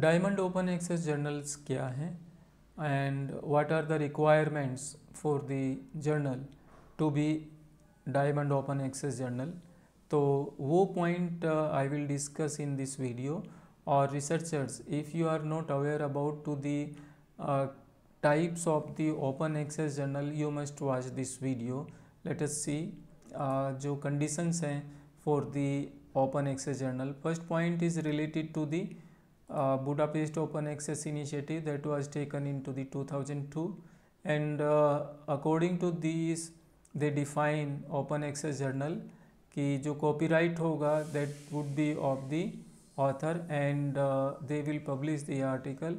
Diamond open access journals क्या हैं and what are the requirements for the journal to be diamond open access journal तो वो point I will discuss in this video और researchers if you are not aware about to the types of the open access journal you must watch this video let us see जो conditions हैं for the open access journal first point is related to the uh, Budapest Open Access Initiative that was taken into the 2002 and uh, according to these they define open access journal कि जो copyright hoga that would be of the author and uh, they will publish the article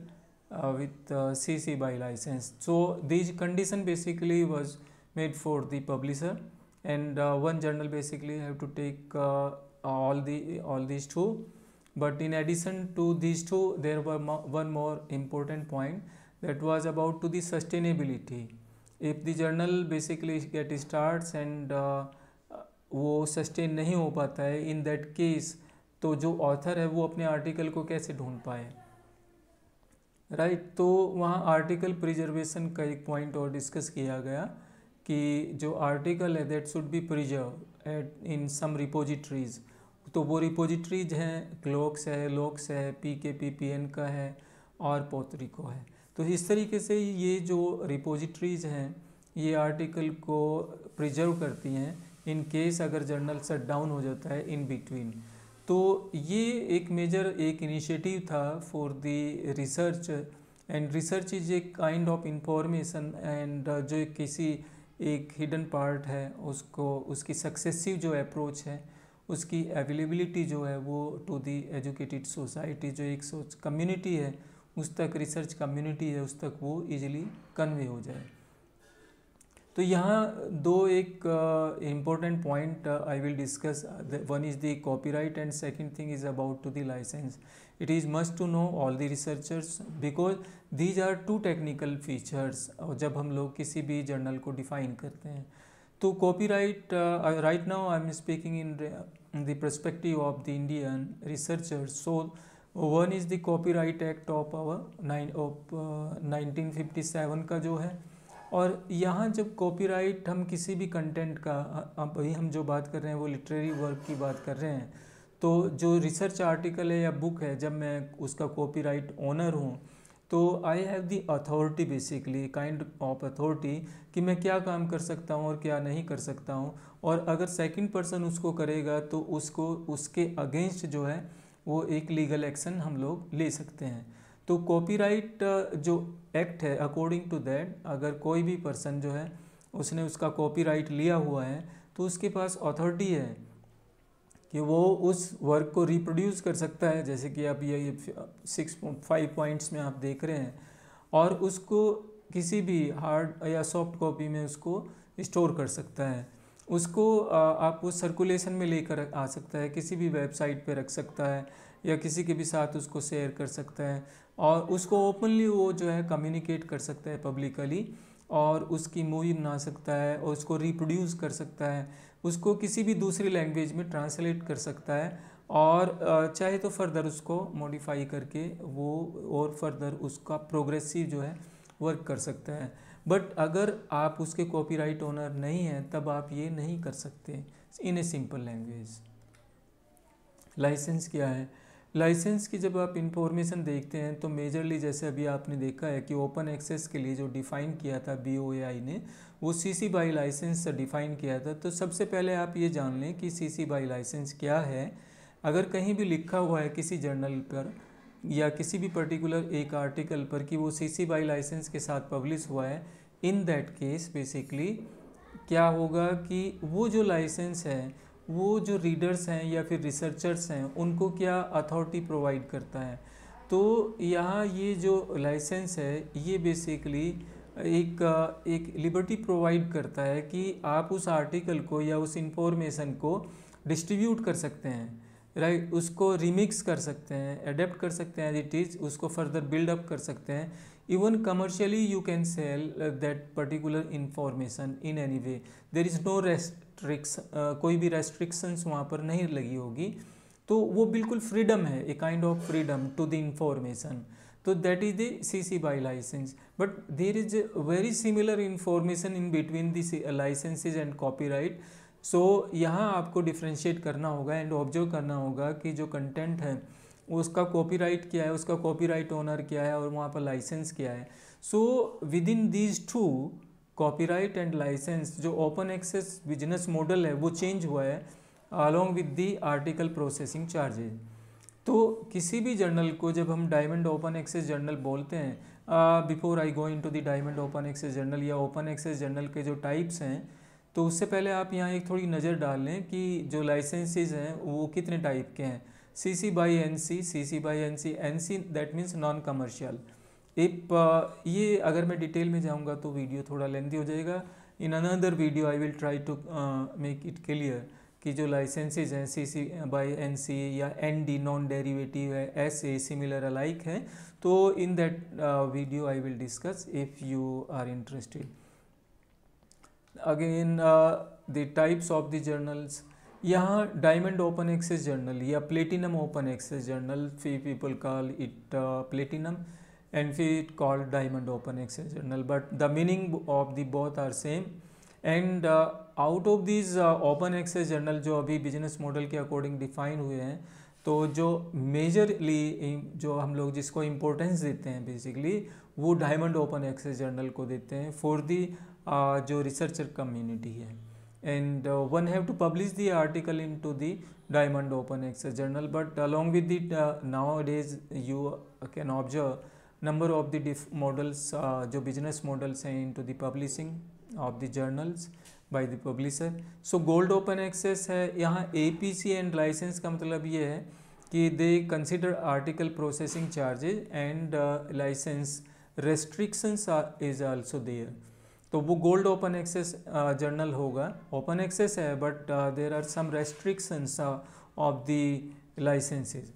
uh, with uh, CC by license. So this condition basically was made for the publisher and uh, one journal basically have to take uh, all the all these two But in addition to these two, there were mo one more important point that was about to the sustainability. If the journal basically get starts and uh, वो sustain नहीं हो पाता है in that case तो जो author है वो अपने आर्टिकल को कैसे ढूंढ पाए राइट right, तो वहाँ आर्टिकल प्रिजर्वेशन का एक पॉइंट और डिस्कस किया गया कि जो आर्टिकल है that should be preserve at in some repositories तो वो रिपोजिटरीज हैं क्लोक्स है लोक्स है पी के पी पी एन का है और पोत्रिको है तो इस तरीके से ये जो रिपोजिटरीज हैं ये आर्टिकल को प्रिजर्व करती हैं इन केस अगर जर्नल सट डाउन हो जाता है इन बिटवीन तो ये एक मेजर एक इनिशिएटिव था for the research and research is a kind of information and जो किसी एक हिडन पार्ट है उसको उसकी सक्सेसिव जो अप्रोच है उसकी अवेलेबिलिटी जो है वो टू दी एजुकेटेड सोसाइटी जो एक सोच कम्युनिटी है उस तक रिसर्च कम्युनिटी है उस तक वो इजीली कन्वे हो जाए तो यहाँ दो एक important point I will discuss one is the copyright and second thing is about to the license it is must to know all the researchers because these are two technical features और जब हम लोग किसी भी journal को define करते हैं तो copyright right now I am speaking in in of the Indian researcher Indian one is the copyright act of our nine of nineteen fifty seven का जो है और यहाँ जब कॉपीराइट हम किसी भी कंटेंट का अभी हम जो बात कर रहे हैं वो लिटरेरी वर्क की बात कर रहे हैं तो जो रिसर्च आर्टिकल है या बुक है जब मैं उसका कॉपीराइट ओनर हूँ तो I have the authority basically kind of authority कि मैं क्या काम कर सकता हूँ और क्या नहीं कर सकता हूँ और अगर सेकंड पर्सन उसको करेगा तो उसको उसके अगेंस्ट जो है वो एक लीगल एक्शन हम लोग ले सकते हैं तो कॉपीराइट जो एक्ट है अकॉर्डिंग टू दैट अगर कोई भी पर्सन जो है उसने उसका कॉपीराइट लिया हुआ है तो उसके पास अथॉरिटी है कि वो उस वर्क को रिप्रोड्यूस कर सकता है जैसे कि आप ये सिक्स फाइव पॉइंट्स में आप देख रहे हैं और उसको किसी भी हार्ड या सॉफ्ट कॉपी में उसको स्टोर कर सकता है उसको आप उस सर्कुलेशन में लेकर आ सकता है किसी भी वेबसाइट पे रख सकता है या किसी के भी साथ उसको शेयर कर सकता है और उसको ओपनली वो जो है कम्युनिकेट कर सकता है पब्लिकली और उसकी मूवी बना सकता है और उसको रिप्रोड्यूस कर सकता है उसको किसी भी दूसरी लैंग्वेज में ट्रांसलेट कर सकता है और चाहे तो फर्दर उसको मॉडिफाई करके वो और फर्दर उसका प्रोग्रेसिव जो है वर्क कर सकता है बट अगर आप उसके कॉपीराइट ओनर नहीं हैं तब आप ये नहीं कर सकते in a simple language license क्या है लाइसेंस की जब आप इंफॉर्मेशन देखते हैं तो मेजरली जैसे अभी आपने देखा है कि ओपन एक्सेस के लिए जो डिफ़ाइन किया था बी ने वो C C BY license define किया था तो सबसे पहले आप ये जान लें कि सी सी बाई लाइसेंस क्या है अगर कहीं भी लिखा हुआ है किसी जर्नल पर या किसी भी पर्टिकुलर एक आर्टिकल पर कि वो सी सी बाई लाइसेंस के साथ पब्लिश हुआ है इन दैट केस बेसिकली क्या होगा कि वो जो लाइसेंस है वो जो रीडर्स हैं या फिर रिसर्चर्स हैं उनको क्या अथॉरिटी प्रोवाइड करता है तो यहाँ ये जो लाइसेंस है ये बेसिकली एक एक लिबर्टी प्रोवाइड करता है कि आप उस आर्टिकल को या उस इंफॉर्मेशन को डिस्ट्रीब्यूट कर सकते हैं राइट right? उसको रिमिक्स कर सकते हैं अडेप्ट कर सकते हैं एज इट इज़ उसको फर्दर बिल्डअप कर सकते हैं even commercially you can sell that particular information in any way there is no restricts कोई भी रेस्ट्रिक्शंस वहाँ पर नहीं लगी होगी तो वो बिल्कुल फ्रीडम है a kind of freedom to the information तो that is the C C BY license but there is very similar information in between the licenses and right so यहाँ आपको डिफ्रेंशिएट करना होगा एंड ऑब्जर्व करना होगा कि जो कंटेंट है उसका कॉपीराइट क्या है उसका कॉपीराइट ओनर क्या है और वहाँ पर लाइसेंस क्या है so within these two copyright and license जो ओपन एक्सेस बिजनेस मॉडल है वो चेंज हुआ है along with the article processing charges तो किसी भी जर्नल को जब हम डायमंड ओपन एक्सेस जर्नल बोलते हैं before I go into the diamond open access journal या ओपन एक्सेस जर्नल के जो टाइप्स हैं तो उससे पहले आप यहाँ एक थोड़ी नज़र डाल लें कि जो लाइसेंसेज हैं वो कितने टाइप के हैं C C BY N C C C BY N C N C that means non commercial इप uh, ये अगर मैं डिटेल में जाऊँगा तो वीडियो थोड़ा लेंदी हो जाएगा in another video I will try to make it clear कि जो लाइसेंसेज हैं C C BY N C या एन डी नॉन डेरीवेटिव है एस ए सिमिलर अलाइक है तो in that video I will discuss if you are interested again the types of the journals यहाँ diamond open access journal या platinum open access journal few people call it platinum and we call diamond open access journal but the meaning of the both are same and uh, out of these uh, open access journal jo abhi business model ke according define hue hain to jo majorly jo hum log jisko importance dete hain basically wo diamond open access journal ko dete hain for the uh, jo researcher community hai and uh, one have to publish the article into the diamond open access journal but along with it uh, nowadays you can observe number of the diff models जो business models हैं in to publishing of the journals by the publisher so gold open access है यहाँ A P C and license का मतलब ये है कि they consider article processing charges and license restrictions is also there तो वो गोल्ड ओपन एक्सेस जर्नल होगा ओपन एक्सेस है but there are some restrictions of the licenses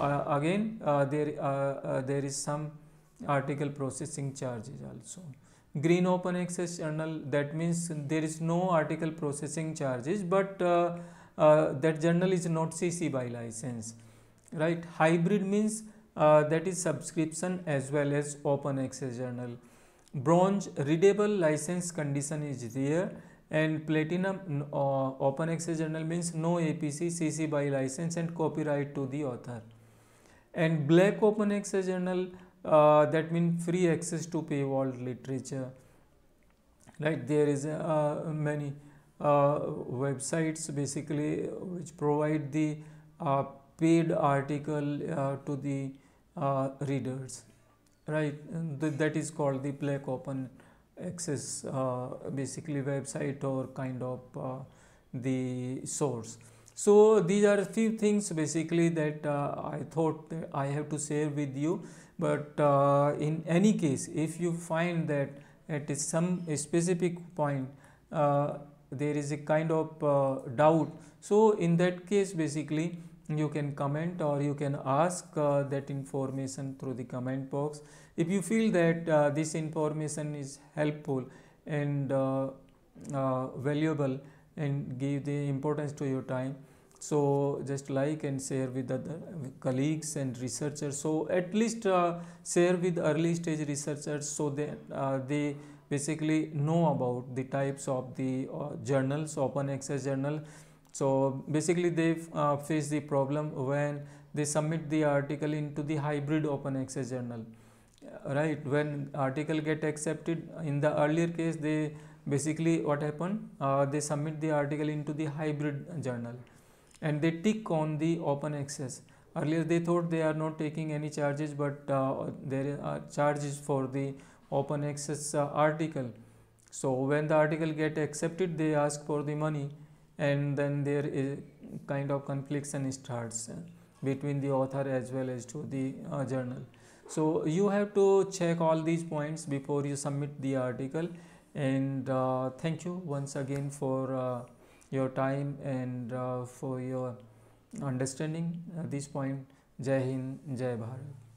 again there there is some article processing charges also green open access journal that means there is no article processing charges but uh, uh, that journal is not CC by license right hybrid means uh, that is subscription as well as open access journal bronze readable license condition is there and platinum uh, open access journal means no APC CC by license and copyright to the author and black open access journal uh, that means free access to paywall literature right there is uh, many uh, websites basically which provide the uh, paid article uh, to the uh, readers right th that is called the black open access basically website or kind of the source so these are few things basically that uh, I thought that I have to share with you. But uh, in any case, if you find that at some specific point uh, there is a kind of uh, doubt, so in that case basically you can comment or you can ask uh, that information through the comment box. If you feel that uh, this information is helpful and valuable and give the importance to your time so just like and share with other colleagues and researchers so at least uh, share with early stage researchers so that uh, they basically know about the types of the uh, journals open access journal so basically they uh, face the problem when they submit the article into the hybrid open access journal uh, right when article get accepted in the earlier case they basically what happened uh, they submit the article into the hybrid journal and they tick on the open access earlier they thought they are not taking any charges but uh, there are uh, charges for the open access uh, article so when the article get accepted they ask for the money and then there is kind of confliction starts uh, between the author as well as to the uh, journal so you have to check all these points before you submit the article and uh, thank you once again for your time and uh, for your understanding. At uh, this point, Jai Hind, Jai Bharat.